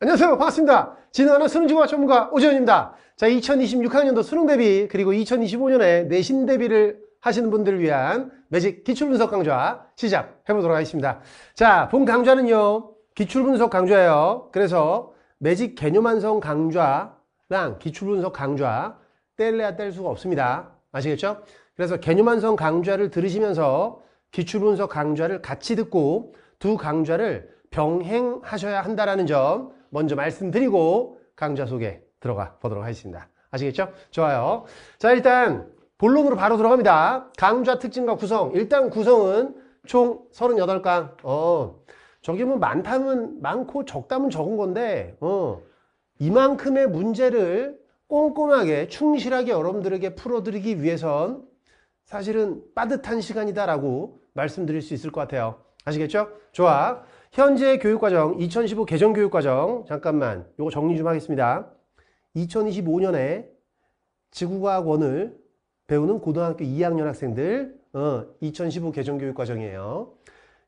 안녕하세요 반갑습니다 진행하는 수능중화 전문가 오지현입니다 자 2026학년도 수능 대비 그리고 2025년에 내신 대비를 하시는 분들을 위한 매직 기출분석 강좌 시작해 보도록 하겠습니다 자본 강좌는요 기출분석 강좌예요 그래서 매직 개념 완성 강좌랑 기출분석 강좌 뗄래야 뗄 수가 없습니다 아시겠죠? 그래서 개념 완성 강좌를 들으시면서 기출분석 강좌를 같이 듣고 두 강좌를 병행하셔야 한다는 점 먼저 말씀드리고 강좌 소개 들어가 보도록 하겠습니다. 아시겠죠? 좋아요. 자 일단 본론으로 바로 들어갑니다. 강좌 특징과 구성. 일단 구성은 총 38강. 어, 저기 뭐 많다면 많고 적다면 적은 건데 어, 이만큼의 문제를 꼼꼼하게 충실하게 여러분들에게 풀어드리기 위해선 사실은 빠듯한 시간이다라고 말씀드릴 수 있을 것 같아요. 아시겠죠? 좋아. 현재 교육과정 2015 개정 교육과정 잠깐만 이거 정리 좀 하겠습니다. 2025년에 지구과학원을 배우는 고등학교 2학년 학생들 어, 2015 개정 교육과정이에요.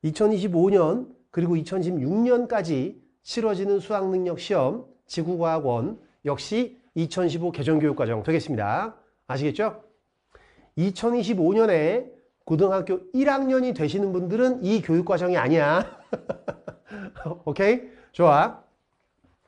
2025년 그리고 2016년까지 치러지는 수학능력 시험 지구과학원 역시 2015 개정교육과정 되겠습니다. 아시겠죠? 2025년에 고등학교 1학년이 되시는 분들은 이 교육과정이 아니야. 오케이? 좋아.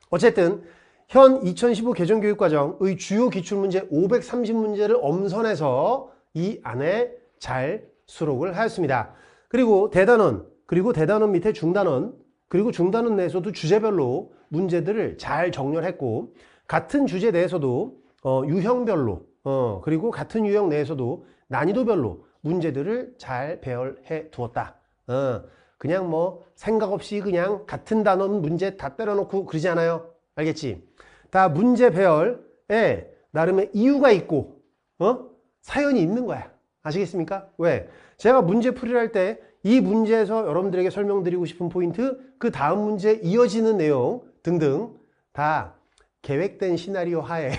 어쨌든 현 2015 개정교육과정의 주요 기출문제 530문제를 엄선해서 이 안에 잘 수록을 하였습니다. 그리고 대단원, 그리고 대단원 밑에 중단원, 그리고 중단원 내에서도 주제별로 문제들을 잘 정렬했고 같은 주제 내에서도 어, 유형별로 어, 그리고 같은 유형 내에서도 난이도별로 문제들을 잘 배열해 두었다. 어. 그냥 뭐 생각 없이 그냥 같은 단어 문제 다 때려놓고 그러지 않아요. 알겠지? 다 문제 배열에 나름의 이유가 있고 어? 사연이 있는 거야. 아시겠습니까? 왜? 제가 문제 풀이를 할 때 이 문제에서 여러분들에게 설명드리고 싶은 포인트 그 다음 문제 이어지는 내용 등등 다 계획된 시나리오 하에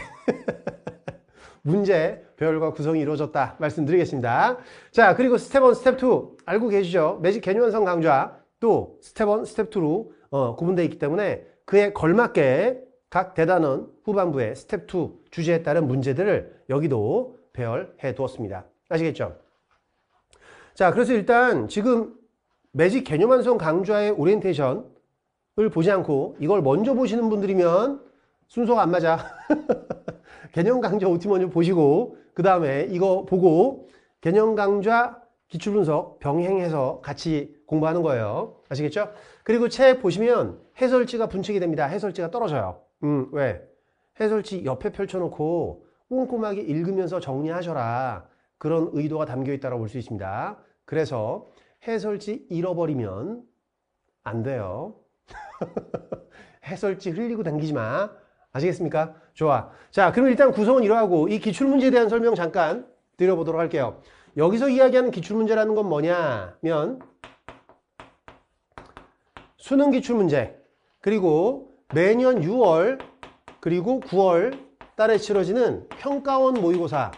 문제 배열과 구성이 이루어졌다 말씀드리겠습니다 자 그리고 스텝 1, 스텝 2 알고 계시죠? 매직 개념완성 강좌 또 스텝 1, 스텝 2로 어, 구분되어 있기 때문에 그에 걸맞게 각 대단원 후반부의 스텝 2 주제에 따른 문제들을 여기도 배열해 두었습니다 아시겠죠? 자 그래서 일단 지금 매직 개념완성 강좌의 오리엔테이션을 보지 않고 이걸 먼저 보시는 분들이면 순서가 안 맞아 개념 강좌 OT 먼저 보시고 그 다음에 이거 보고 개념 강좌 기출분석 병행해서 같이 공부하는 거예요. 아시겠죠? 그리고 책 보시면 해설지가 분책이 됩니다. 해설지가 떨어져요. 음, 왜? 해설지 옆에 펼쳐놓고 꼼꼼하게 읽으면서 정리하셔라. 그런 의도가 담겨있다고 볼 수 있습니다. 그래서 해설지 잃어버리면 안 돼요. 해설지 흘리고 당기지 마. 아시겠습니까? 좋아. 자, 그럼 일단 구성은 이러하고 이 기출문제에 대한 설명 잠깐 드려보도록 할게요. 여기서 이야기하는 기출문제라는 건 뭐냐면 수능 기출문제 그리고 매년 6월 그리고 9월 달에 치러지는 평가원 모의고사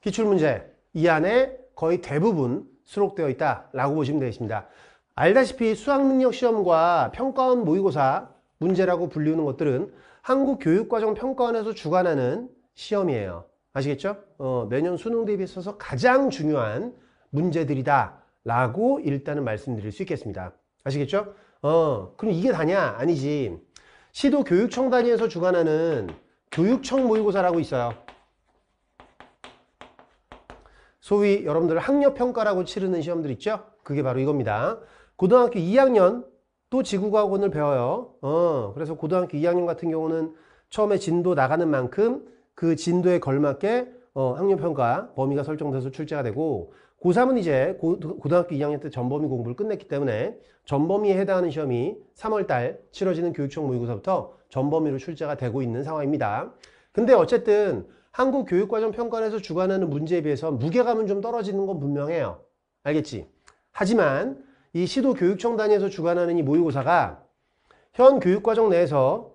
기출문제 이 안에 거의 대부분 수록되어 있다 라고 보시면 되겠습니다 알다시피 수학능력시험과 평가원 모의고사 문제라고 불리우는 것들은 한국교육과정평가원에서 주관하는 시험이에요. 아시겠죠? 어, 내년 수능 대비 있어서 가장 중요한 문제들이다 라고 일단은 말씀드릴 수 있겠습니다. 아시겠죠? 어, 그럼 이게 다냐? 아니지. 시도 교육청 단위에서 주관하는 교육청 모의고사라고 있어요. 소위 여러분들 학력평가라고 치르는 시험들 있죠? 그게 바로 이겁니다. 고등학교 2학년 또 지구과학원을 배워요. 어, 그래서 고등학교 2학년 같은 경우는 처음에 진도 나가는 만큼 그 진도에 걸맞게 어, 학력평가 범위가 설정돼서 출제가 되고 고3은 이제 고, 등학교 2학년 때 전범위 공부를 끝냈기 때문에 전범위에 해당하는 시험이 3월달 치러지는 교육청 모의고사부터 전범위로 출제가 되고 있는 상황입니다. 근데 어쨌든 한국교육과정평가원에서 주관하는 문제에 비해서 무게감은 좀 떨어지는 건 분명해요. 알겠지? 하지만 이 시도 교육청 단위에서 주관하는 이 모의고사가 현 교육과정 내에서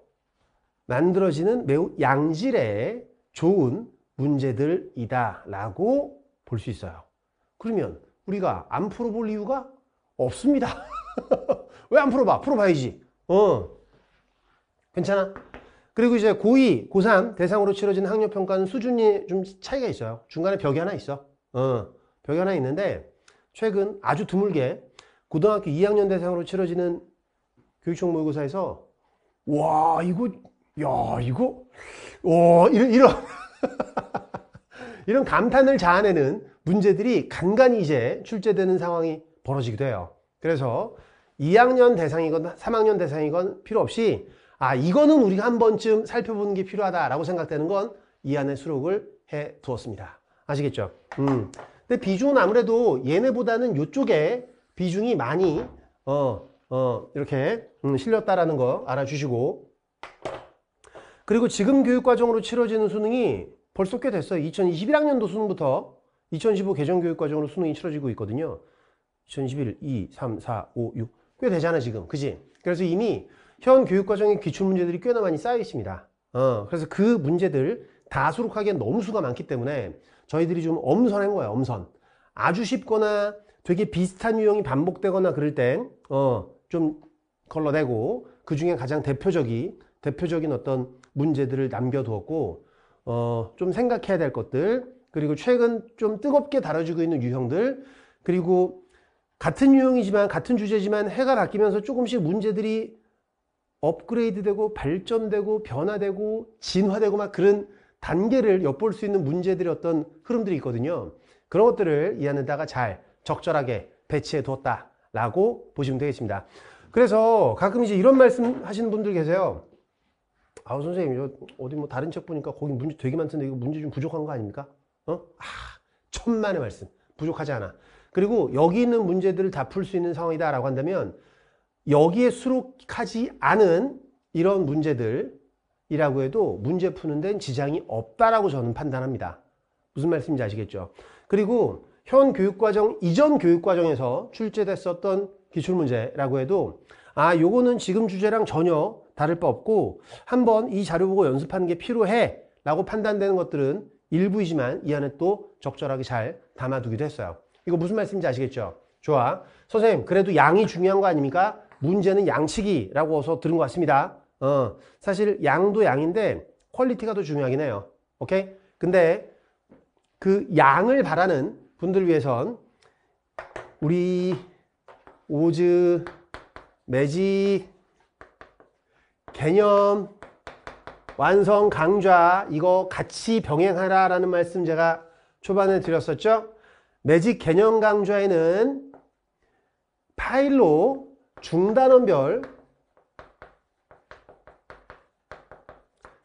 만들어지는 매우 양질의 좋은 문제들이다 라고 볼 수 있어요 그러면 우리가 안 풀어볼 이유가 없습니다 왜 안 풀어봐 풀어봐야지 어 괜찮아 그리고 이제 고2 고3 대상으로 치러진 학력평가는 수준이 좀 차이가 있어요 중간에 벽이 하나 있어 어 벽이 하나 있는데 최근 아주 드물게 고등학교 2학년 대상으로 치러지는 교육청 모의고사에서 와 이거 야 이거 와 어, 이런 이런 이런 감탄을 자아내는 문제들이 간간히 이제 출제되는 상황이 벌어지기도 해요 그래서 2학년 대상이건 3학년 대상이건 필요 없이 아 이거는 우리가 한 번쯤 살펴보는 게 필요하다라고 생각되는 건 이 안에 수록을 해 두었습니다 아시겠죠? 음. 근데 비중은 아무래도 얘네보다는 이쪽에 비중이 많이 어, 어, 이렇게 음, 실렸다라는 거 알아주시고 그리고 지금 교육과정으로 치러지는 수능이 벌써 꽤 됐어요. 2021학년도 수능부터 2015 개정교육과정으로 수능이 치러지고 있거든요. 2021, 2, 3, 4, 5, 6. 꽤 되잖아, 지금. 그지? 그래서 이미 현 교육과정의 기출문제들이 꽤나 많이 쌓여 있습니다. 어, 그래서 그 문제들 다 수록하기엔 너무 수가 많기 때문에 저희들이 좀 엄선한 거예요, 엄선. 아주 쉽거나 되게 비슷한 유형이 반복되거나 그럴 땐, 어, 좀 걸러내고, 그 중에 가장 대표적인, 대표적인 어떤 문제들을 남겨두었고, 어, 좀 생각해야 될 것들, 그리고 최근 좀 뜨겁게 다뤄지고 있는 유형들, 그리고 같은 유형이지만, 같은 주제지만 해가 바뀌면서 조금씩 문제들이 업그레이드 되고, 발전되고, 변화되고, 진화되고 막 그런 단계를 엿볼 수 있는 문제들의 어떤 흐름들이 있거든요. 그런 것들을 이 안에다가 잘 적절하게 배치해 뒀다라고 보시면 되겠습니다. 그래서 가끔 이제 이런 말씀 하시는 분들 계세요. 아우 선생님 어디 뭐 다른 책 보니까 거기 문제 되게 많던데 이거 문제 좀 부족한 거 아닙니까? 어? 아 천만의 말씀 부족하지 않아. 그리고 여기 있는 문제들을 다 풀 수 있는 상황이다 라고 한다면 여기에 수록하지 않은 이런 문제들이라고 해도 문제 푸는 데는 지장이 없다라고 저는 판단합니다. 무슨 말씀인지 아시겠죠? 그리고 현 교육과정 이전 교육과정에서 출제됐었던 기출문제라고 해도 아 요거는 지금 주제랑 전혀 다를 바 없고 한번 이 자료 보고 연습하는 게 필요해 라고 판단되는 것들은 일부이지만 이 안에 또 적절하게 잘 담아두기도 했어요 이거 무슨 말씀인지 아시겠죠? 좋아 선생님 그래도 양이 중요한 거 아닙니까? 문제는 양치기라고 어서 들은 것 같습니다 어, 사실 양도 양인데 퀄리티가 더 중요하긴 해요 오케이? 근데 그 양을 바라는 분들 위해선 우리 오즈 매직 개념 완성 강좌 이거 같이 병행하라 라는 말씀 제가 초반에 드렸었죠 매직 개념 강좌에는 파일로 중단원별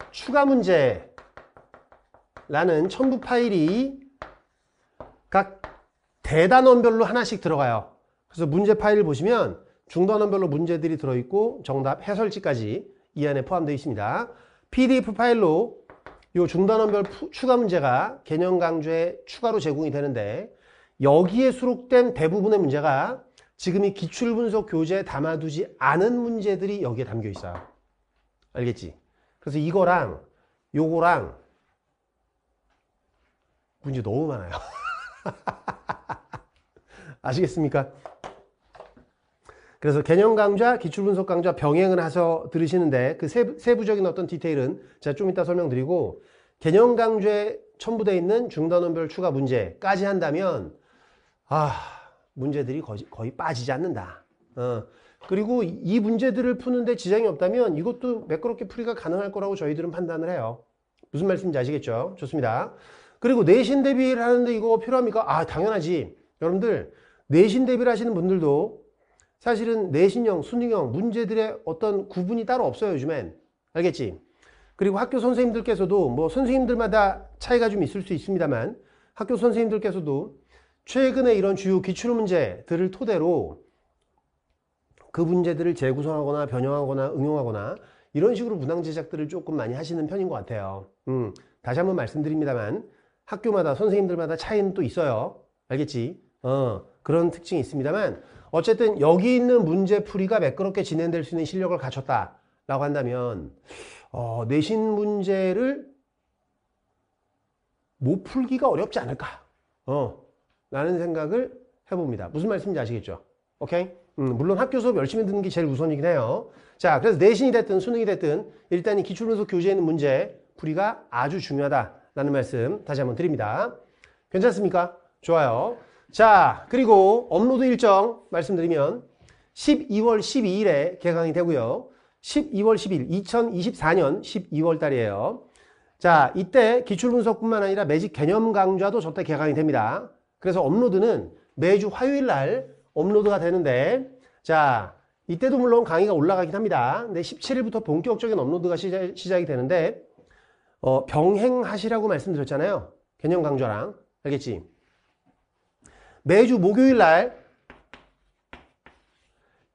추가 문제라는 첨부 파일이 대단원별로 하나씩 들어가요. 그래서 문제 파일을 보시면 중단원별로 문제들이 들어있고 정답 해설지까지 이 안에 포함되어 있습니다. PDF 파일로 이 중단원별 추가 문제가 개념 강좌에 추가로 제공이 되는데 여기에 수록된 대부분의 문제가 지금 이 기출분석 교재에 담아두지 않은 문제들이 여기에 담겨 있어요. 알겠지? 그래서 이거랑 요거랑 문제 너무 많아요. 아시겠습니까? 그래서 개념 강좌, 기출 분석 강좌 병행을 해서 들으시는데 그 세부, 적인 어떤 디테일은 제가 좀 이따 설명드리고 개념 강좌에 첨부되어 있는 중단원별 추가 문제까지 한다면 아 문제들이 거의, 거의 빠지지 않는다. 어. 그리고 이 문제들을 푸는데 지장이 없다면 이것도 매끄럽게 풀이가 가능할 거라고 저희들은 판단을 해요. 무슨 말씀인지 아시겠죠? 좋습니다. 그리고 내신 대비를 하는데 이거 필요합니까? 아 당연하지. 여러분들 내신 대비를 하시는 분들도 사실은 내신형, 수능형 문제들의 어떤 구분이 따로 없어요 요즘엔 알겠지? 그리고 학교 선생님들께서도 뭐 선생님들마다 차이가 좀 있을 수 있습니다만 학교 선생님들께서도 최근에 이런 주요 기출문제들을 토대로 그 문제들을 재구성하거나 변형하거나 응용하거나 이런 식으로 문항 제작들을 조금 많이 하시는 편인 것 같아요 음, 다시 한번 말씀드립니다만 학교마다 선생님들마다 차이는 또 있어요 알겠지? 어, 그런 특징이 있습니다만 어쨌든 여기 있는 문제풀이가 매끄럽게 진행될 수 있는 실력을 갖췄다 라고 한다면 어, 내신 문제를 못 풀기가 어렵지 않을까 어, 라는 생각을 해봅니다 무슨 말씀인지 아시겠죠 오케이 음, 물론 학교 수업 열심히 듣는 게 제일 우선이긴 해요 자 그래서 내신이 됐든 수능이 됐든 일단 이기출문서 교재에 있는 문제 풀이가 아주 중요하다 라는 말씀 다시 한번 드립니다 괜찮습니까 좋아요 자 그리고 업로드 일정 말씀드리면 12월 12일에 개강이 되고요 12월 1 2일 2024년 12월 달이에요 자 이때 기출분석뿐만 아니라 매직 개념 강좌도 저때 개강이 됩니다 그래서 업로드는 매주 화요일 날 업로드가 되는데 자 이때도 물론 강의가 올라가긴 합니다 근데 17일부터 본격적인 업로드가 시작, 시작이 되는데 어, 병행하시라고 말씀드렸잖아요 개념 강좌랑 알겠지? 매주 목요일 날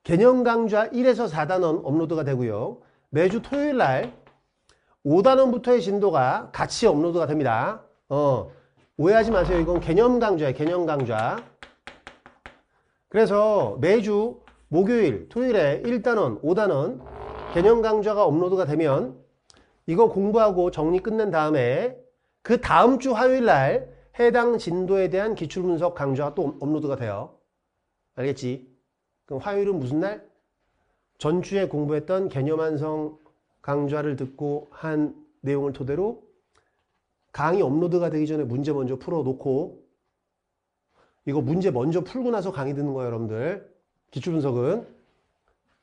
개념 강좌 1에서 4단원 업로드가 되고요. 매주 토요일 날 5단원부터의 진도가 같이 업로드가 됩니다. 어, 오해하지 마세요. 이건 개념 강좌예요. 개념 강좌. 그래서 매주 목요일, 토요일에 1단원, 5단원 개념 강좌가 업로드가 되면 이거 공부하고 정리 끝낸 다음에 그 다음 주 화요일 날 해당 진도에 대한 기출 분석 강좌가 또 업로드가 돼요. 알겠지? 그럼 화요일은 무슨 날? 전주에 공부했던 개념 완성 강좌를 듣고 한 내용을 토대로 강의 업로드가 되기 전에 문제 먼저 풀어놓고 이거 문제 먼저 풀고 나서 강의 듣는 거예요 여러분들 기출 분석은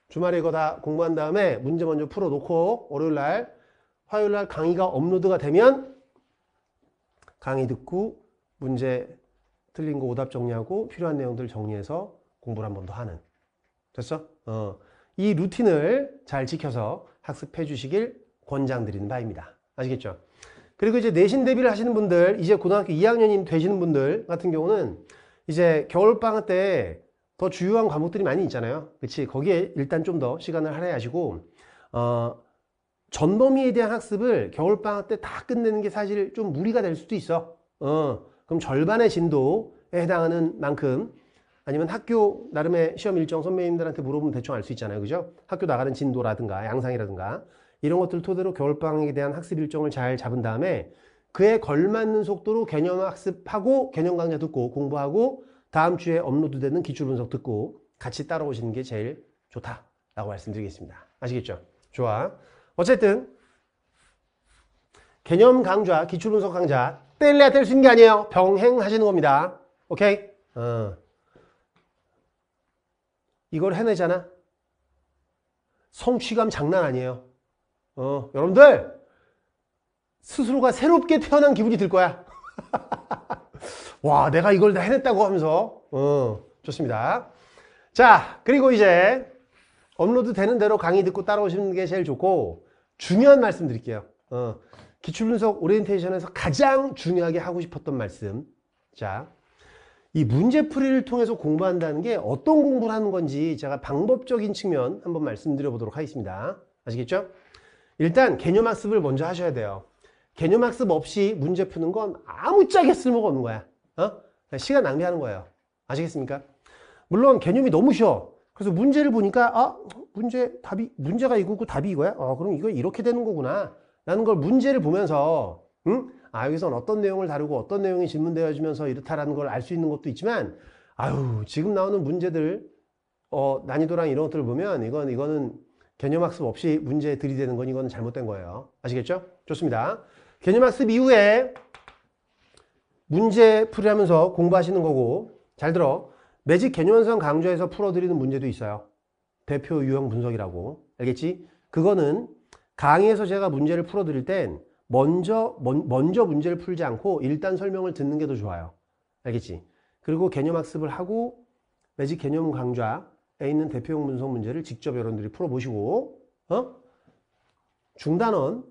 주말에 이거 다 공부한 다음에 문제 먼저 풀어놓고 월요일날 화요일날 강의가 업로드가 되면 강의 듣고 문제 틀린 거 오답 정리하고 필요한 내용들 정리해서 공부를 한 번 더 하는 됐어? 어, 이 루틴을 잘 지켜서 학습해 주시길 권장드리는 바입니다 아시겠죠? 그리고 이제 내신 대비를 하시는 분들 이제 고등학교 2학년이 되시는 분들 같은 경우는 이제 겨울방학 때 더 주요한 과목들이 많이 있잖아요 그치 거기에 일단 좀 더 시간을 할애하시고 어, 전범위에 대한 학습을 겨울방학 때 다 끝내는 게 사실 좀 무리가 될 수도 있어 어, 그럼 절반의 진도에 해당하는 만큼 아니면 학교 나름의 시험 일정 선배님들한테 물어보면 대충 알 수 있잖아요. 그죠? 학교 나가는 진도라든가 양상이라든가 이런 것들 토대로 겨울방학에 대한 학습 일정을 잘 잡은 다음에 그에 걸맞는 속도로 개념 학습하고 개념 강좌 듣고 공부하고 다음 주에 업로드되는 기출 분석 듣고 같이 따라오시는 게 제일 좋다라고 말씀드리겠습니다. 아시겠죠? 좋아. 어쨌든 개념 강좌, 기출 분석 강좌 뗄래야 뗄 수 있는 게 아니에요. 병행하시는 겁니다. 오케이? 어. 이걸 해내잖아. 성취감 장난 아니에요. 어, 여러분들 스스로가 새롭게 태어난 기분이 들 거야. 와, 내가 이걸 다 해냈다고 하면서 어, 좋습니다. 자, 그리고 이제 업로드 되는 대로 강의 듣고 따라오시는 게 제일 좋고 중요한 말씀 드릴게요. 어, 기출분석 오리엔테이션에서 가장 중요하게 하고 싶었던 말씀 자, 이 문제풀이를 통해서 공부한다는 게 어떤 공부를 하는 건지 제가 방법적인 측면 한번 말씀드려 보도록 하겠습니다 아시겠죠? 일단 개념학습을 먼저 하셔야 돼요 개념학습 없이 문제 푸는 건 아무짝에 쓸모가 없는 거야 어? 시간 낭비하는 거예요 아시겠습니까? 물론 개념이 너무 쉬워 그래서 문제를 보니까 아 문제 답이 문제가 이거고 답이 이거야 어 아, 그럼 이거 이렇게 되는 거구나 라는 걸 문제를 보면서 응? 아여기서는 어떤 내용을 다루고 어떤 내용이 질문되어지면서 이렇다라는 걸 알 수 있는 것도 있지만 아유 지금 나오는 문제들 어, 난이도랑 이런 것들을 보면 이건 이거는 개념학습 없이 문제 들이대는 건 이건 잘못된 거예요 아시겠죠? 좋습니다 개념학습 이후에 문제 풀이하면서 공부하시는 거고 잘 들어 매직 개념성 강조해서 풀어드리는 문제도 있어요 대표 유형 분석이라고 알겠지? 그거는 강의에서 제가 문제를 풀어드릴 땐 먼저, 먼, 먼저 문제를 풀지 않고 일단 설명을 듣는 게 더 좋아요. 알겠지? 그리고 개념 학습을 하고 매직 개념 강좌에 있는 대표형 분석 문제를 직접 여러분들이 풀어보시고 어? 중단원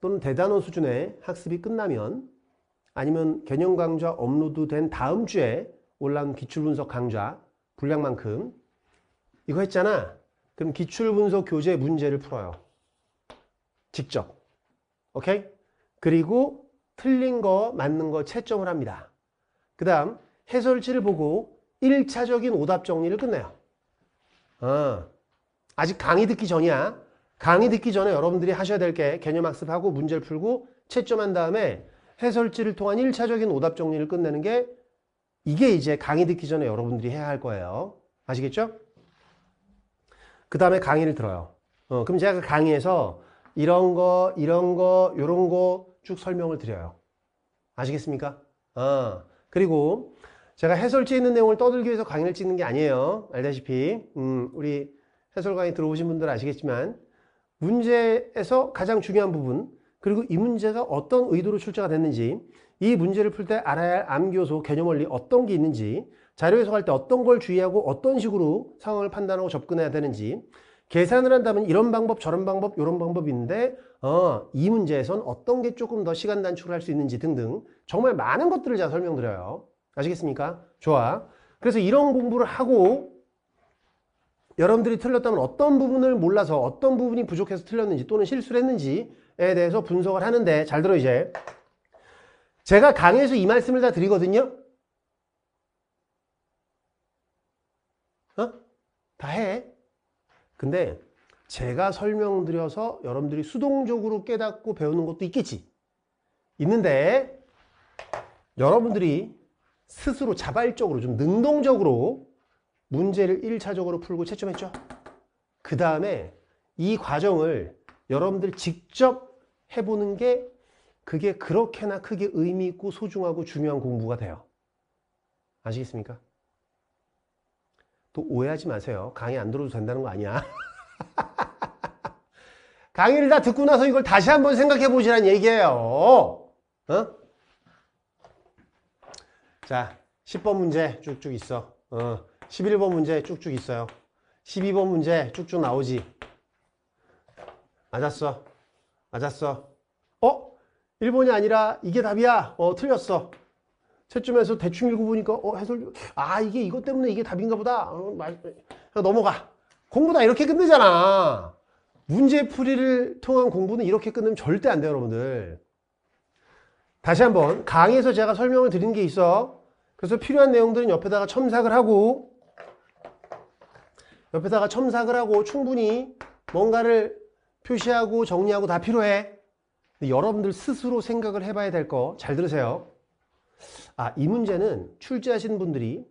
또는 대단원 수준의 학습이 끝나면 아니면 개념 강좌 업로드 된 다음 주에 올라온 기출분석 강좌 분량만큼 이거 했잖아 그럼 기출분석 교재 문제를 풀어요 직접. 오케이? 그리고 틀린 거, 맞는 거 채점을 합니다. 그 다음 해설치를 보고 1차적인 오답 정리를 끝내요. 어, 아직 강의 듣기 전이야. 강의 듣기 전에 여러분들이 하셔야 될 게 개념 학습하고 문제를 풀고 채점한 다음에 해설지를 통한 1차적인 오답 정리를 끝내는 게 이게 이제 강의 듣기 전에 여러분들이 해야 할 거예요. 아시겠죠? 그 다음에 강의를 들어요. 어, 그럼 제가 그 강의에서 이런 거, 이런 거, 요런 거 쭉 설명을 드려요. 아시겠습니까? 아, 그리고 제가 해설지에 있는 내용을 떠들기 위해서 강의를 찍는 게 아니에요. 알다시피 음, 우리 해설 강의 들어오신 분들 아시겠지만 문제에서 가장 중요한 부분 그리고 이 문제가 어떤 의도로 출제가 됐는지 이 문제를 풀 때 알아야 할 암기요소, 개념원리 어떤 게 있는지 자료 해석할 때 어떤 걸 주의하고 어떤 식으로 상황을 판단하고 접근해야 되는지 계산을 한다면 이런 방법 저런 방법 이런 방법인데 어, 이 문제에선 어떤 게 조금 더 시간 단축을 할 수 있는지 등등 정말 많은 것들을 제가 설명드려요 아시겠습니까? 좋아 그래서 이런 공부를 하고 여러분들이 틀렸다면 어떤 부분을 몰라서 어떤 부분이 부족해서 틀렸는지 또는 실수를 했는지에 대해서 분석을 하는데 잘 들어 이제 제가 강의에서 이 말씀을 다 드리거든요 어? 다해 근데 제가 설명드려서 여러분들이 수동적으로 깨닫고 배우는 것도 있겠지. 있는데 여러분들이 스스로 자발적으로 좀 능동적으로 문제를 1차적으로 풀고 채점했죠. 그 다음에 이 과정을 여러분들 직접 해보는 게 그게 그렇게나 크게 의미 있고 소중하고 중요한 공부가 돼요. 아시겠습니까? 그 오해하지 마세요. 강의 안 들어도 된다는 거 아니야. 강의를 다 듣고 나서 이걸 다시 한 번 생각해 보시라는 얘기예요. 어? 자, 10번 문제 쭉쭉 있어. 어, 11번 문제 쭉쭉 있어요. 12번 문제 쭉쭉 나오지. 맞았어. 맞았어. 어? 1번이 아니라 이게 답이야. 어, 틀렸어. 채점에서 대충 읽어보니까 어 해설 아 이게 이것 때문에 이게 답인가 보다 어, 말, 넘어가 공부다 이렇게 끝내잖아 문제풀이를 통한 공부는 이렇게 끝내면 절대 안 돼요 여러분들 다시 한번 강의에서 제가 설명을 드린 게 있어 그래서 필요한 내용들은 옆에다가 첨삭을 하고 옆에다가 첨삭을 하고 충분히 뭔가를 표시하고 정리하고 다 필요해 여러분들 스스로 생각을 해봐야 될 거 잘 들으세요 아, 이 문제는 출제하신 분들이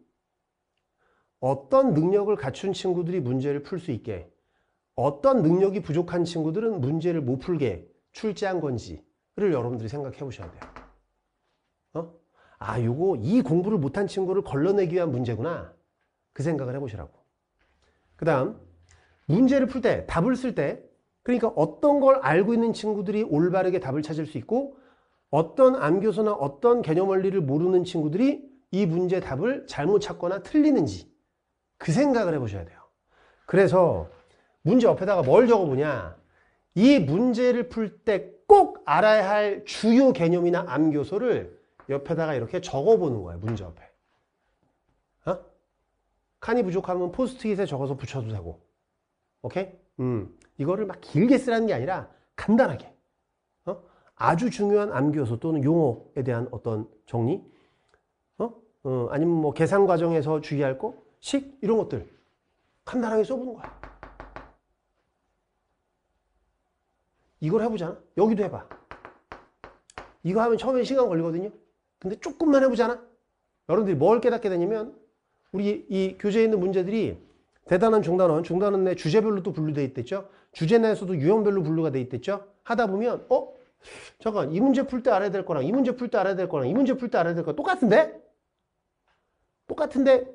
어떤 능력을 갖춘 친구들이 문제를 풀 수 있게 어떤 능력이 부족한 친구들은 문제를 못 풀게 출제한 건지를 여러분들이 생각해 보셔야 돼요. 어? 아, 요거 이 공부를 못한 친구를 걸러내기 위한 문제구나. 그 생각을 해보시라고. 그 다음 문제를 풀 때, 답을 쓸 때 그러니까 어떤 걸 알고 있는 친구들이 올바르게 답을 찾을 수 있고 어떤 암교서나 어떤 개념 원리를 모르는 친구들이 이 문제 답을 잘못 찾거나 틀리는지 그 생각을 해보셔야 돼요. 그래서 문제 옆에다가 뭘 적어보냐 이 문제를 풀 때 꼭 알아야 할 주요 개념이나 암교서를 옆에다가 이렇게 적어보는 거예요. 문제 옆에. 어? 칸이 부족하면 포스트잇에 적어서 붙여도 되고 오케이? 음, 이거를 막 길게 쓰라는 게 아니라 간단하게 아주 중요한 암기요소 또는 용어에 대한 어떤 정리 어? 어 아니면 뭐 계산 과정에서 주의할 거, 식 이런 것들 간단하게 써보는 거야 이걸 해보잖아 여기도 해봐 이거 하면 처음에 시간 걸리거든요 근데 조금만 해보잖아 여러분들이 뭘 깨닫게 되냐면 우리 이 교재에 있는 문제들이 대단한 중단원, 중단원 내 주제별로 또 분류돼 있댔죠. 주제 내에서도 유형별로 분류가 돼 있댔죠. 하다 보면 어? 잠깐 이 문제 풀 때 알아야 될 거랑 이 문제 풀 때 알아야 될 거랑 이 문제 풀 때 알아야 될거랑 똑같은데? 똑같은데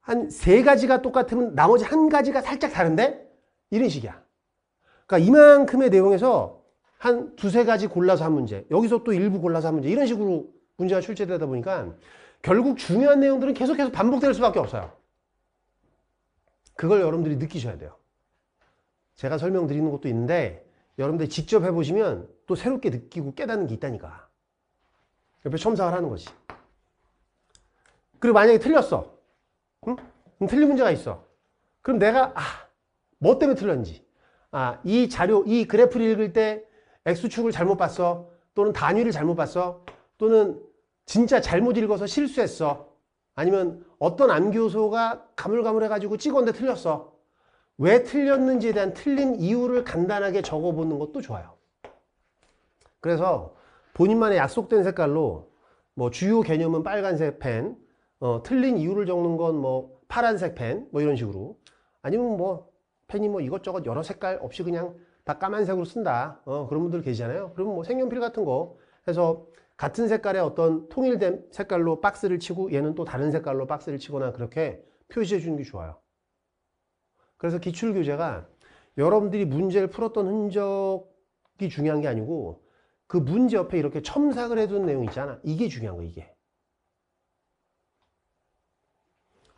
한 세 가지가 똑같으면 나머지 한 가지가 살짝 다른데? 이런 식이야. 그러니까 이만큼의 내용에서 한 두세 가지 골라서 한 문제 여기서 또 일부 골라서 한 문제 이런 식으로 문제가 출제되다 보니까 결국 중요한 내용들은 계속해서 반복될 수밖에 없어요. 그걸 여러분들이 느끼셔야 돼요. 제가 설명드리는 것도 있는데 여러분들이 직접 해보시면 또 새롭게 느끼고 깨닫는 게 있다니까 옆에 첨삭을 하는 거지 그리고 만약에 틀렸어 응? 그럼 틀린 문제가 있어 그럼 내가 아, 뭐 때문에 틀렸는지 아, 이 자료, 이 그래프를 읽을 때 X축을 잘못 봤어 또는 단위를 잘못 봤어 또는 진짜 잘못 읽어서 실수했어 아니면 어떤 암기요소가 가물가물해가지고 찍었는데 틀렸어 왜 틀렸는지에 대한 틀린 이유를 간단하게 적어보는 것도 좋아요. 그래서 본인만의 약속된 색깔로 뭐 주요 개념은 빨간색 펜, 어, 틀린 이유를 적는 건 뭐 파란색 펜, 뭐 이런 식으로 아니면 뭐 펜이 뭐 이것저것 여러 색깔 없이 그냥 다 까만색으로 쓴다 어, 그런 분들 계시잖아요. 그러면 뭐 색연필 같은 거 해서 같은 색깔의 어떤 통일된 색깔로 박스를 치고 얘는 또 다른 색깔로 박스를 치거나 그렇게 표시해 주는 게 좋아요. 그래서 기출교재가 여러분들이 문제를 풀었던 흔적이 중요한 게 아니고 그 문제 옆에 이렇게 첨삭을 해 둔 내용 있잖아. 이게 중요한 거야, 이게.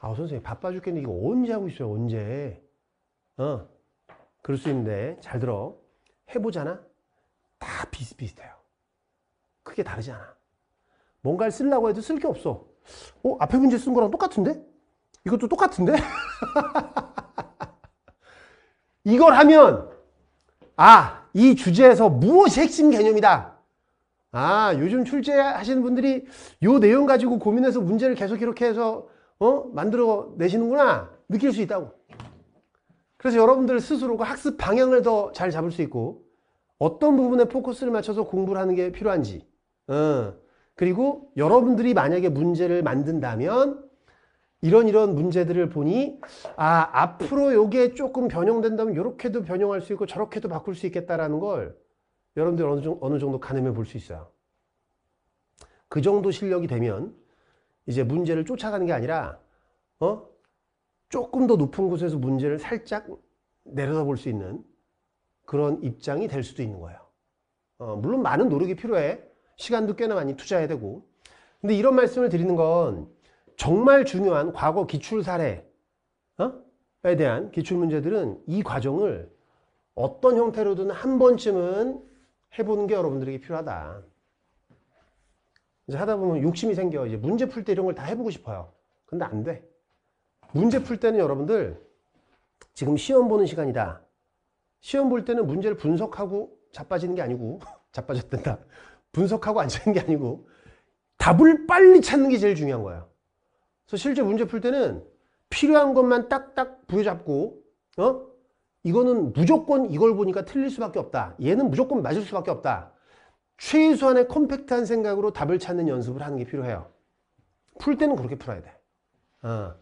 아, 선생님, 바빠 죽겠는데 이거 언제 하고 있어요, 언제. 어, 그럴 수 있는데, 잘 들어. 해보잖아? 다 비슷비슷해요. 크게 다르지 않아. 뭔가를 쓰려고 해도 쓸 게 없어. 어, 앞에 문제 쓴 거랑 똑같은데? 이것도 똑같은데? 이걸 하면 아, 이 주제에서 무엇이 핵심 개념이다. 아, 요즘 출제하시는 분들이 요 내용 가지고 고민해서 문제를 계속 이렇게 해서 어? 만들어 내시는구나. 느낄 수 있다고. 그래서 여러분들 스스로가 학습 방향을 더 잘 잡을 수 있고 어떤 부분에 포커스를 맞춰서 공부를 하는 게 필요한지 어. 그리고 여러분들이 만약에 문제를 만든다면 이런 이런 문제들을 보니 아 앞으로 이게 조금 변형된다면 이렇게도 변형할 수 있고 저렇게도 바꿀 수 있겠다라는 걸 여러분들 어느 정도, 어느 정도 가늠해 볼 수 있어요. 그 정도 실력이 되면 이제 문제를 쫓아가는 게 아니라 어 조금 더 높은 곳에서 문제를 살짝 내려다 볼 수 있는 그런 입장이 될 수도 있는 거예요. 어, 물론 많은 노력이 필요해. 시간도 꽤나 많이 투자해야 되고. 근데 이런 말씀을 드리는 건 정말 중요한 과거 기출 사례에 어? 대한 기출 문제들은 이 과정을 어떤 형태로든 한 번쯤은 해보는 게 여러분들에게 필요하다. 이제 하다 보면 욕심이 생겨. 이제 문제 풀 때 이런 걸 다 해보고 싶어요. 근데 안 돼. 문제 풀 때는 여러분들 지금 시험 보는 시간이다. 시험 볼 때는 문제를 분석하고 자빠지는 게 아니고 자빠졌다. 분석하고 앉는 아있게 아니고 답을 빨리 찾는 게 제일 중요한 거예요. 그래서 실제 문제 풀 때는 필요한 것만 딱딱 부여잡고 어? 이거는 무조건 이걸 보니까 틀릴 수밖에 없다. 얘는 무조건 맞을 수밖에 없다. 최소한의 컴팩트한 생각으로 답을 찾는 연습을 하는 게 필요해요. 풀 때는 그렇게 풀어야 돼. 어.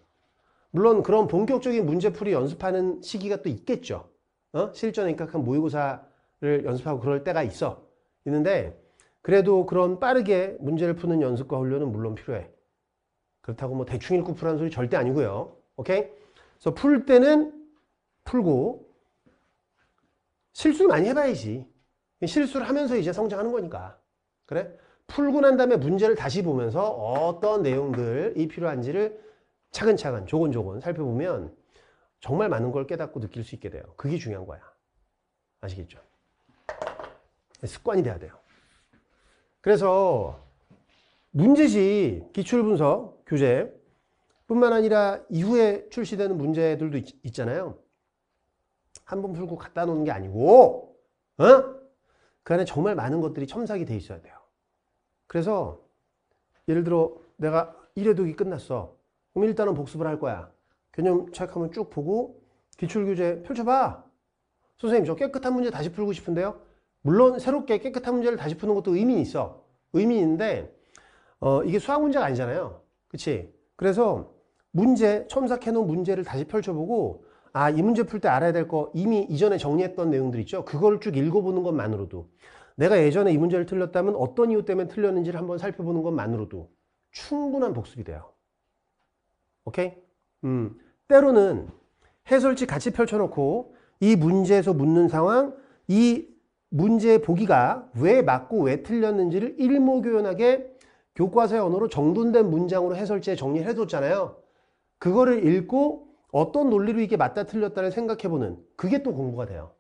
물론 그런 본격적인 문제풀이 연습하는 시기가 또 있겠죠. 어? 실전에 입각한 모의고사를 연습하고 그럴 때가 있어. 있는데 그래도 그런 빠르게 문제를 푸는 연습과 훈련은 물론 필요해. 그렇다고 뭐 대충 읽고 풀라는 소리 절대 아니고요. 오케이? 그래서 풀 때는 풀고 실수를 많이 해봐야지. 실수를 하면서 이제 성장하는 거니까. 그래? 풀고 난 다음에 문제를 다시 보면서 어떤 내용들이 필요한지를 차근차근 조곤조곤 살펴보면 정말 많은 걸 깨닫고 느낄 수 있게 돼요. 그게 중요한 거야. 아시겠죠? 습관이 돼야 돼요. 그래서 문제지 기출분석 교재 뿐만 아니라 이후에 출시되는 문제들도 있, 잖아요 한 번 풀고 갖다 놓는 게 아니고 어? 그 안에 정말 많은 것들이 첨삭이 돼 있어야 돼요 그래서 예를 들어 내가 1회독이 끝났어 그럼 일단은 복습을 할 거야 개념 체크하면 쭉 보고 기출교재 펼쳐봐 선생님 저 깨끗한 문제 다시 풀고 싶은데요 물론 새롭게 깨끗한 문제를 다시 푸는 것도 의미 있어 의미 있는데 어, 이게 수학 문제가 아니잖아요 그치? 그래서 문제, 첨삭해놓은 문제를 다시 펼쳐보고 아, 이 문제 풀 때 알아야 될 거 이미 이전에 정리했던 내용들 있죠? 그걸 쭉 읽어보는 것만으로도 내가 예전에 이 문제를 틀렸다면 어떤 이유 때문에 틀렸는지를 한번 살펴보는 것만으로도 충분한 복습이 돼요. 오케이? 음, 때로는 해설지 같이 펼쳐놓고 이 문제에서 묻는 상황, 이 문제의 보기가 왜 맞고 왜 틀렸는지를 일목요연하게 교과서의 언어로 정돈된 문장으로 해설지에 정리를 해뒀잖아요. 그거를 읽고 어떤 논리로 이게 맞다 틀렸다를 생각해보는 그게 또 공부가 돼요.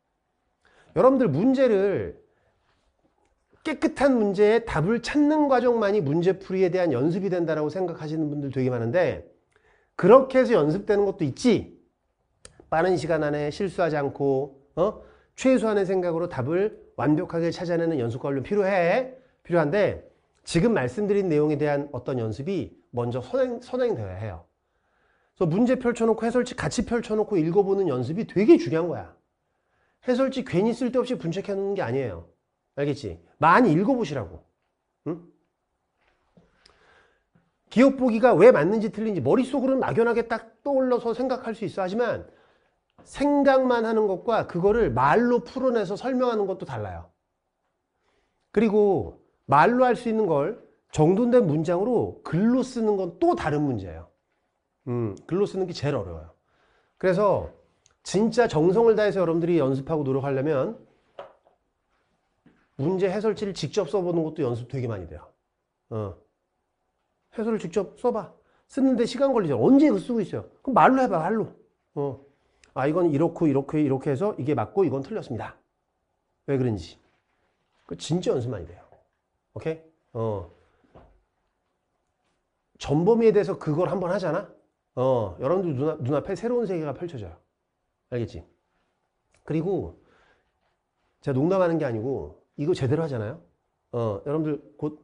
여러분들 문제를 깨끗한 문제의 답을 찾는 과정만이 문제풀이에 대한 연습이 된다고 생각하시는 분들 되게 많은데 그렇게 해서 연습되는 것도 있지 빠른 시간 안에 실수하지 않고 어? 최소한의 생각으로 답을 완벽하게 찾아내는 연습관 훈련 필요해 필요한데 지금 말씀드린 내용에 대한 어떤 연습이 먼저 선행, 선행되어야 해요. 그래서 문제 펼쳐놓고 해설지 같이 펼쳐놓고 읽어보는 연습이 되게 중요한 거야. 해설지 괜히 쓸데없이 분석해놓는 게 아니에요. 알겠지? 많이 읽어보시라고. 응? 기억 보기가 왜 맞는지 틀린지 머릿속으로는 막연하게 딱 떠올라서 생각할 수 있어. 하지만 생각만 하는 것과 그거를 말로 풀어내서 설명하는 것도 달라요. 그리고 말로 할 수 있는 걸 정돈된 문장으로 글로 쓰는 건 또 다른 문제예요. 음, 글로 쓰는 게 제일 어려워요. 그래서 진짜 정성을 다해서 여러분들이 연습하고 노력하려면 문제 해설지를 직접 써보는 것도 연습 되게 많이 돼요. 어. 해설을 직접 써봐. 쓰는데 시간 걸리죠. 언제 그 쓰고 있어요? 그럼 말로 해봐, 말로. 어. 아, 이건 이렇고, 이렇게, 이렇게 해서 이게 맞고, 이건 틀렸습니다. 왜 그런지. 그 진짜 연습 많이 돼요. 오케이? 어. 전범위에 대해서 그걸 한번 하잖아? 어, 여러분들 눈 눈앞에 새로운 세계가 펼쳐져요. 알겠지? 그리고 제가 농담하는 게 아니고 이거 제대로 하잖아요? 어, 여러분들 곧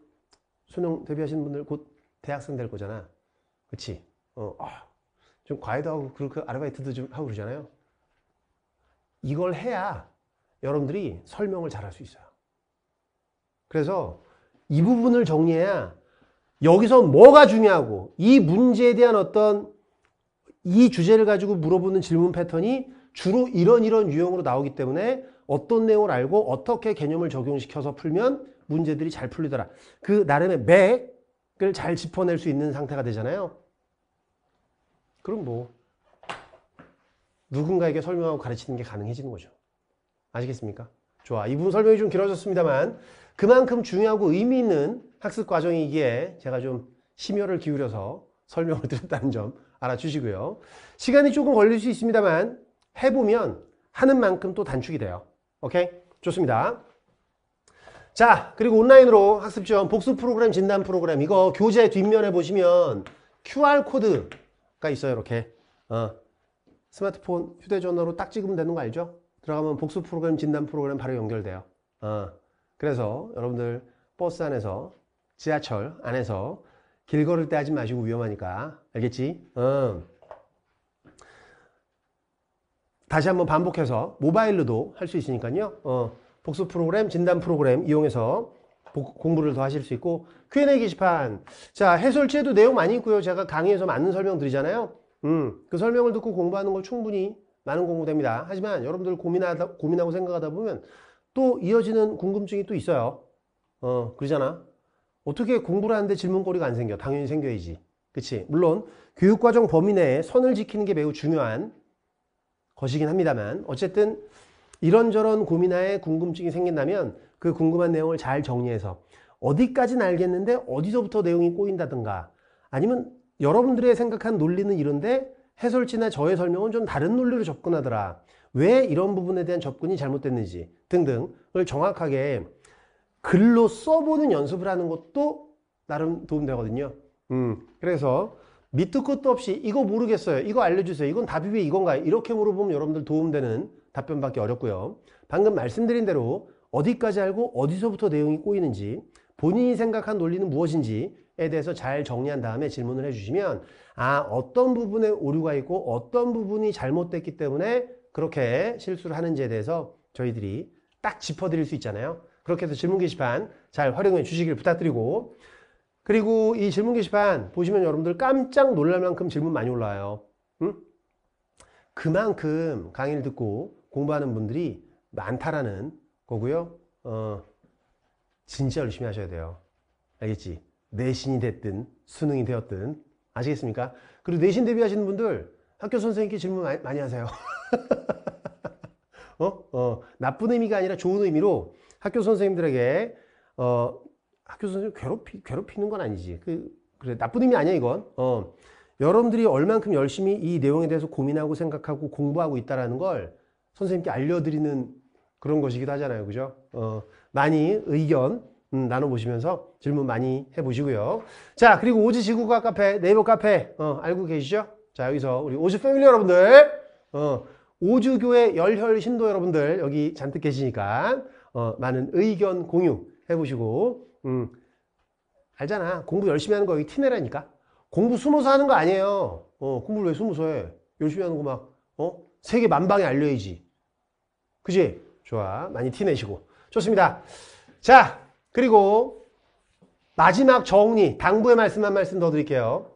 수능 데뷔하시는 분들 곧 대학생 될 거잖아. 그치? 어, 아, 좀 과외도 하고 그렇게 그 아르바이트도 좀 하고 그러잖아요. 이걸 해야 여러분들이 설명을 잘할수 있어요. 그래서 이 부분을 정리해야 여기서 뭐가 중요하고 이 문제에 대한 어떤 이 주제를 가지고 물어보는 질문 패턴이 주로 이런 이런 유형으로 나오기 때문에 어떤 내용을 알고 어떻게 개념을 적용시켜서 풀면 문제들이 잘 풀리더라. 그 나름의 맥을 잘 짚어낼 수 있는 상태가 되잖아요. 그럼 뭐 누군가에게 설명하고 가르치는 게 가능해지는 거죠. 아시겠습니까? 좋아. 이 부분 설명이 좀 길어졌습니다만 그만큼 중요하고 의미 있는 학습 과정이기에 제가 좀 심혈을 기울여서 설명을 드렸다는 점 알아주시고요. 시간이 조금 걸릴 수 있습니다만 해보면 하는 만큼 또 단축이 돼요. 오케이? 좋습니다. 자, 그리고 온라인으로 학습 지원 복습 프로그램 진단 프로그램 이거 교재 뒷면에 보시면 QR코드가 있어요. 이렇게. 어, 스마트폰 휴대전화로 딱 찍으면 되는 거 알죠? 들어가면 복습 프로그램 진단 프로그램 바로 연결돼요. 어. 그래서 여러분들 버스 안에서 지하철 안에서 길 걸을 때 하지 마시고 위험하니까 알겠지? 응. 어. 다시 한번 반복해서 모바일로도 할 수 있으니까요 어, 복수 프로그램, 진단 프로그램 이용해서 복, 공부를 더 하실 수 있고 Q&A 게시판 자 해설체도 내용 많이 있고요 제가 강의에서 많은 설명 드리잖아요 음, 그 설명을 듣고 공부하는 걸 충분히 많은 공부됩니다 하지만 여러분들 고민하다, 고민하고 생각하다 보면 또 이어지는 궁금증이 또 있어요. 어, 그러잖아. 어떻게 공부를 하는데 질문거리가 안 생겨? 당연히 생겨야지. 그치? 물론 교육과정 범위 내에 선을 지키는 게 매우 중요한 것이긴 합니다만 어쨌든 이런저런 고민하에 궁금증이 생긴다면 그 궁금한 내용을 잘 정리해서 어디까지는 알겠는데 어디서부터 내용이 꼬인다든가 아니면 여러분들의 생각한 논리는 이런데 해설지나 저의 설명은 좀 다른 논리로 접근하더라 왜 이런 부분에 대한 접근이 잘못됐는지 등등을 정확하게 글로 써보는 연습을 하는 것도 나름 도움되거든요 음, 그래서 밑도 끝도 없이 이거 모르겠어요 이거 알려주세요 이건 답이 왜 이건가요 이렇게 물어보면 여러분들 도움되는 답변받기 어렵고요 방금 말씀드린 대로 어디까지 알고 어디서부터 내용이 꼬이는지 본인이 생각한 논리는 무엇인지에 대해서 잘 정리한 다음에 질문을 해주시면 아 어떤 부분에 오류가 있고 어떤 부분이 잘못됐기 때문에 그렇게 실수를 하는지에 대해서 저희들이 딱 짚어드릴 수 있잖아요. 그렇게 해서 질문 게시판 잘 활용해 주시길 부탁드리고 그리고 이 질문 게시판 보시면 여러분들 깜짝 놀랄 만큼 질문 많이 올라와요. 응? 그만큼 강의를 듣고 공부하는 분들이 많다라는 거고요. 어, 진짜 열심히 하셔야 돼요. 알겠지? 내신이 됐든 수능이 되었든 아시겠습니까? 그리고 내신 대비하시는 분들 학교 선생님께 질문 많이 하세요. 어? 어, 나쁜 의미가 아니라 좋은 의미로 학교 선생님들에게 어, 학교 선생님 괴롭히, 괴롭히는 건 아니지. 그, 그래, 나쁜 의미 아니야, 이건. 어, 여러분들이 얼만큼 열심히 이 내용에 대해서 고민하고 생각하고 공부하고 있다라는 걸 선생님께 알려드리는 그런 것이기도 하잖아요. 그죠? 어, 많이 의견 음, 나눠보시면서 질문 많이 해보시고요. 자, 그리고 오지 지구과학 카페, 네이버 카페, 어, 알고 계시죠? 자, 여기서 우리 오지 패밀리 여러분들, 어, 오주교회 열혈 신도 여러분들 여기 잔뜩 계시니까 어, 많은 의견 공유 해보시고 음, 알잖아 공부 열심히 하는 거 여기 티내라니까 공부 숨어서 하는 거 아니에요 어, 공부를 왜 숨어서 해 열심히 하는 거 막 어? 세계 만방에 알려야지 그지? 좋아 많이 티내시고 좋습니다 자 그리고 마지막 정리 당부의 말씀 한 말씀 더 드릴게요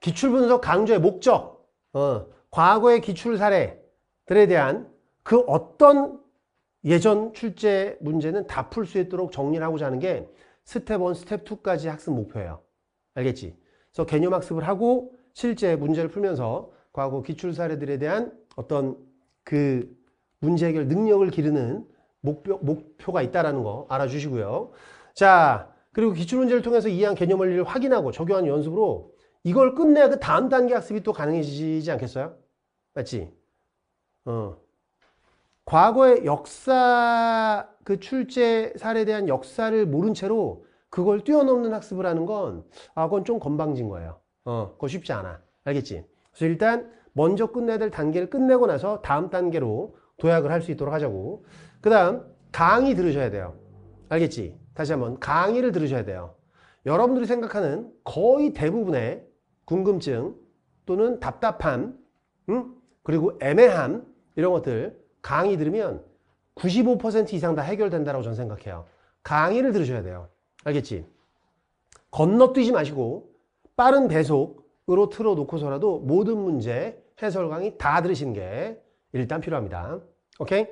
기출분석 강조의 목적 어, 과거의 기출 사례들에 대한 그 어떤 예전 출제 문제는 다 풀 수 있도록 정리를 하고자 하는 게 스텝 1, 스텝 2까지 학습 목표예요. 알겠지? 그래서 개념 학습을 하고 실제 문제를 풀면서 과거 기출 사례들에 대한 어떤 그 문제 해결 능력을 기르는 목표, 목표가 있다는 라거 알아주시고요. 자, 그리고 기출 문제를 통해서 이해한 개념 원리를 확인하고 적용하는 연습으로 이걸 끝내야 그 다음 단계 학습이 또 가능해지지 않겠어요? 맞지? 어. 과거의 역사 그 출제 사례에 대한 역사를 모른 채로 그걸 뛰어넘는 학습을 하는 건 아, 그건 좀 건방진 거예요. 어, 그거 쉽지 않아. 알겠지? 그래서 일단 먼저 끝내야 될 단계를 끝내고 나서 다음 단계로 도약을 할 수 있도록 하자고. 그 다음 강의 들으셔야 돼요. 알겠지? 다시 한번 강의를 들으셔야 돼요. 여러분들이 생각하는 거의 대부분의 궁금증 또는 답답함 응? 그리고 애매함 이런 것들 강의 들으면 95% 이상 다 해결된다라고 저는 생각해요. 강의를 들으셔야 돼요. 알겠지? 건너뛰지 마시고 빠른 배속으로 틀어놓고서라도 모든 문제 해설 강의 다 들으시는 게 일단 필요합니다. 오케이?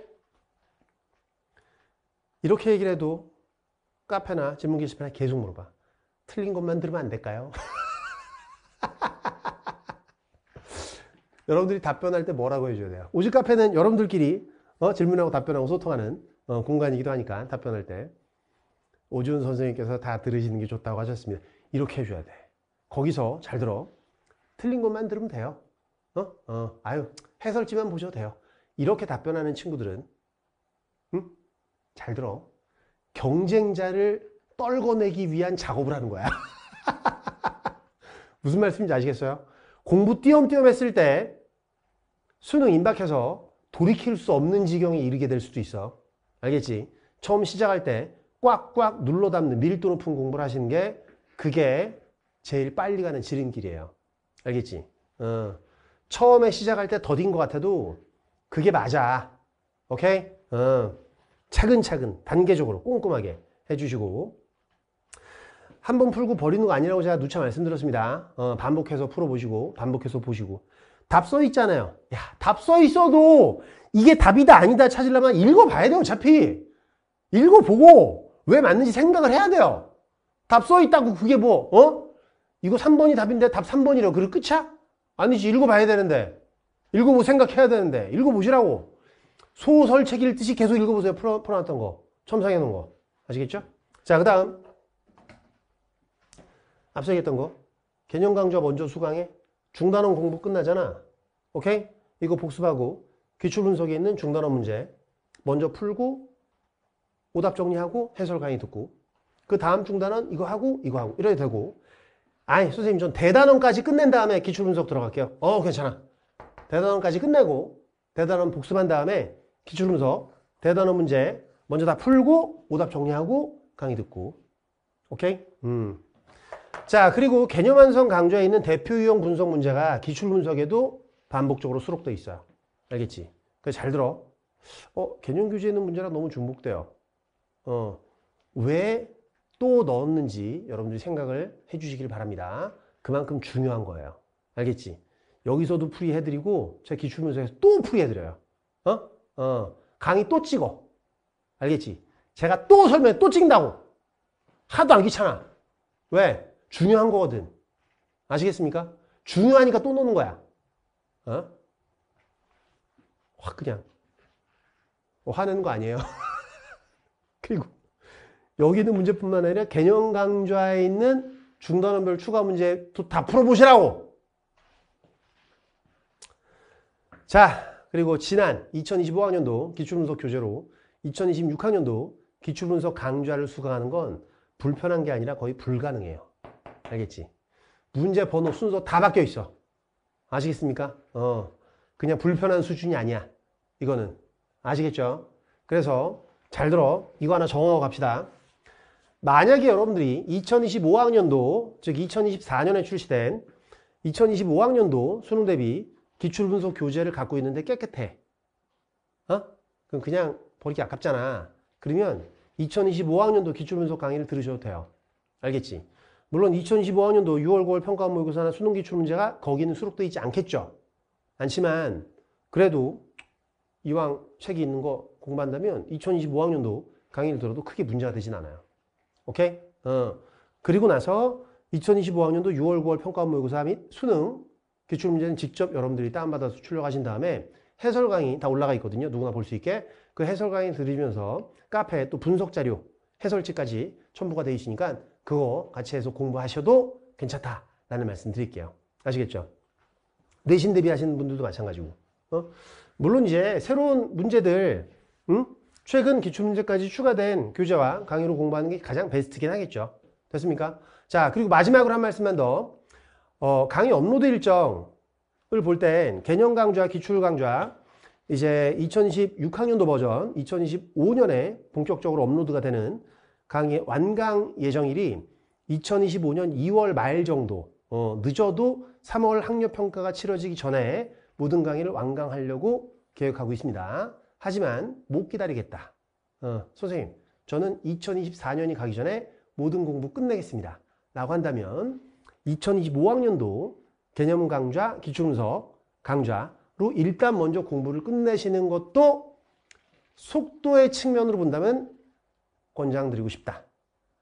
이렇게 얘기를 해도 카페나 질문 게시판에 계속 물어봐. 틀린 것만 들으면 안 될까요? 여러분들이 답변할 때 뭐라고 해줘야 돼요? 오직 카페는 여러분들끼리 어? 질문하고 답변하고 소통하는 어, 공간이기도 하니까 답변할 때 오지훈 선생님께서 다 들으시는 게 좋다고 하셨습니다. 이렇게 해줘야 돼. 거기서 잘 들어. 틀린 것만 들으면 돼요. 어? 어, 아유, 해설지만 보셔도 돼요. 이렇게 답변하는 친구들은, 응? 잘 들어. 경쟁자를 떨궈내기 위한 작업을 하는 거야. 무슨 말씀인지 아시겠어요? 공부 띄엄띄엄 했을 때 수능 임박해서 돌이킬 수 없는 지경에 이르게 될 수도 있어. 알겠지? 처음 시작할 때 꽉꽉 눌러 담는 밀도 높은 공부를 하시는 게 그게 제일 빨리 가는 지름길이에요. 알겠지? 어. 처음에 시작할 때 더딘 것 같아도 그게 맞아. 오케이? 어. 차근차근 단계적으로 꼼꼼하게 해주시고 한번 풀고 버리는 거 아니라고 제가 누차 말씀드렸습니다 어, 반복해서 풀어보시고 반복해서 보시고 답 써 있잖아요 야답 써 있어도 이게 답이다 아니다 찾으려면 읽어봐야 돼요 어차피 읽어보고 왜 맞는지 생각을 해야 돼요 답 써 있다고 그게 뭐 어? 이거 3번이 답인데 답 3번이라고 그래 끝이야? 아니지 읽어봐야 되는데 읽어보고 생각해야 되는데 읽어보시라고 소설책 읽듯이 계속 읽어보세요 풀어, 풀어놨던 거첨상해놓은거 아시겠죠? 자그 다음 앞서 얘기했던 거. 개념 강좌 먼저 수강해. 중단원 공부 끝나잖아. 오케이? 이거 복습하고 기출 분석에 있는 중단원 문제 먼저 풀고 오답 정리하고 해설 강의 듣고 그 다음 중단원 이거 하고 이거 하고 이래도 되고 아니 선생님 전 대단원까지 끝낸 다음에 기출 분석 들어갈게요. 어 괜찮아. 대단원까지 끝내고 대단원 복습한 다음에 기출 분석 대단원 문제 먼저 다 풀고 오답 정리하고 강의 듣고 오케이? 음. 자 그리고 개념 완성 강좌에 있는 대표 유형 분석 문제가 기출 분석에도 반복적으로 수록돼 있어요. 알겠지? 그잘 들어. 어 개념 교재 있는 문제랑 너무 중복돼요. 어왜 또 넣었는지 여러분들이 생각을 해주시길 바랍니다. 그만큼 중요한 거예요. 알겠지? 여기서도 풀이해드리고 제기출분석에서또 풀이해드려요. 어? 어. 강의 또 찍어. 알겠지? 제가 또 설명해 또 찍는다고. 하도 안 귀찮아. 왜? 중요한 거거든. 아시겠습니까? 중요하니까 또 노는 거야. 어? 확 그냥 뭐 화내는 거 아니에요. 그리고 여기 는 문제뿐만 아니라 개념 강좌에 있는 중단원별 추가 문제 다 풀어보시라고. 자, 그리고 지난 2025학년도 기출분석 교재로 2026학년도 기출분석 강좌를 수강하는 건 불편한 게 아니라 거의 불가능해요. 알겠지? 문제 번호 순서 다 바뀌어 있어. 아시겠습니까? 어. 그냥 불편한 수준이 아니야. 이거는. 아시겠죠? 그래서 잘 들어. 이거 하나 정하고 갑시다. 만약에 여러분들이 2025학년도, 즉 2024년에 출시된 2025학년도 수능 대비 기출분석 교재를 갖고 있는데 깨끗해. 어? 그럼 그냥 버리기 아깝잖아. 그러면 2025학년도 기출분석 강의를 들으셔도 돼요. 알겠지? 물론 2025학년도 6월 9월 평가 모의고사나 수능 기출 문제가 거기는 수록되어 있지 않겠죠. 않지만 그래도 이왕 책이 있는 거 공부한다면 2025학년도 강의를 들어도 크게 문제가 되진 않아요. 오케이? 어. 그리고 나서 2025학년도 6월 9월 평가 모의고사 및 수능 기출 문제는 직접 여러분들이 다운받아서 출력하신 다음에 해설 강의 다 올라가 있거든요. 누구나 볼 수 있게. 그 해설 강의 들으면서 카페에 또 분석 자료, 해설지까지 첨부가 되어 있으니까 그거 같이 해서 공부하셔도 괜찮다라는 말씀 드릴게요. 아시겠죠? 내신 대비하시는 분들도 마찬가지고. 어? 물론 이제 새로운 문제들, 응? 음? 최근 기출문제까지 추가된 교재와 강의로 공부하는 게 가장 베스트긴 하겠죠. 됐습니까? 자, 그리고 마지막으로 한 말씀만 더. 어, 강의 업로드 일정을 볼 땐 개념 강좌, 기출 강좌, 이제 2016학년도 버전, 2025년에 본격적으로 업로드가 되는 강의 완강 예정일이 2025년 2월 말 정도 어, 늦어도 3월 학력평가가 치러지기 전에 모든 강의를 완강하려고 계획하고 있습니다. 하지만 못 기다리겠다. 어, 선생님 저는 2024년이 가기 전에 모든 공부 끝내겠습니다. 라고 한다면 2025학년도 개념 강좌, 기출문서 강좌로 일단 먼저 공부를 끝내시는 것도 속도의 측면으로 본다면 권장드리고 싶다.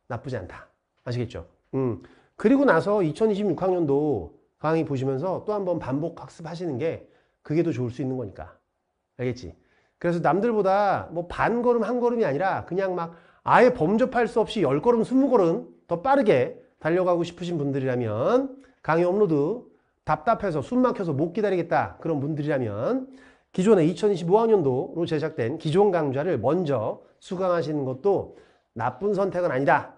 나쁘지 않다. 아시겠죠? 음. 그리고 나서 2026학년도 강의 보시면서 또 한 번 반복 학습하시는 게 그게 더 좋을 수 있는 거니까. 알겠지? 그래서 남들보다 뭐 반 걸음 한 걸음이 아니라 그냥 막 아예 범접할 수 없이 열걸음 스무 걸음더 빠르게 달려가고 싶으신 분들이라면 강의 업로드 답답해서 숨 막혀서 못 기다리겠다 그런 분들이라면 기존의 2025학년도로 제작된 기존 강좌를 먼저 수강하시는 것도 나쁜 선택은 아니다.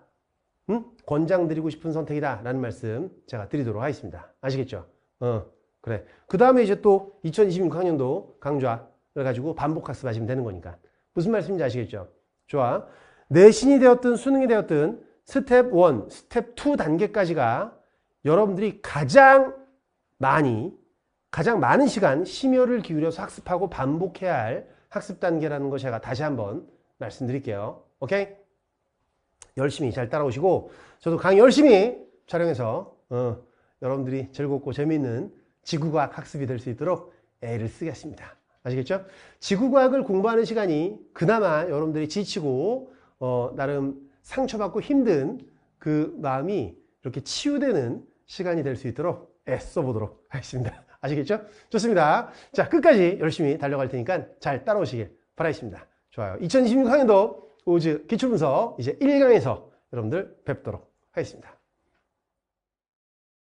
응? 권장드리고 싶은 선택이다. 라는 말씀 제가 드리도록 하겠습니다. 아시겠죠? 어, 그래. 그 다음에 이제 또 2026학년도 강좌를 가지고 반복학습 하시면 되는 거니까. 무슨 말씀인지 아시겠죠? 좋아. 내신이 되었든 수능이 되었든 스텝 1, 스텝 2 단계까지가 여러분들이 가장 많이 가장 많은 시간 심혈을 기울여서 학습하고 반복해야 할 학습 단계라는 거 제가 다시 한번 말씀드릴게요. 오케이? 열심히 잘 따라오시고 저도 강의 열심히 촬영해서 어, 여러분들이 즐겁고 재미있는 지구과학 학습이 될 수 있도록 애를 쓰겠습니다. 아시겠죠? 지구과학을 공부하는 시간이 그나마 여러분들이 지치고 어, 나름 상처받고 힘든 그 마음이 이렇게 치유되는 시간이 될 수 있도록 애써 보도록 하겠습니다. 아시겠죠? 좋습니다. 자, 끝까지 열심히 달려갈 테니까 잘 따라오시길 바라겠습니다. 좋아요. 2026학년도 우즈 기출문서 이제 1강에서 여러분들 뵙도록 하겠습니다.